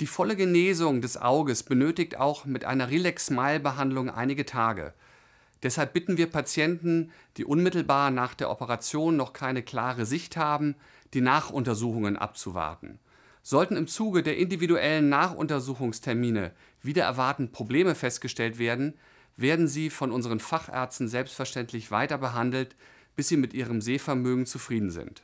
Die volle Genesung des Auges benötigt auch mit einer Relax-Smile-Behandlung einige Tage. Deshalb bitten wir Patienten, die unmittelbar nach der Operation noch keine klare Sicht haben, die Nachuntersuchungen abzuwarten. Sollten im Zuge der individuellen Nachuntersuchungstermine wieder erwartend Probleme festgestellt werden, werden sie von unseren Fachärzten selbstverständlich weiter behandelt, bis sie mit ihrem Sehvermögen zufrieden sind.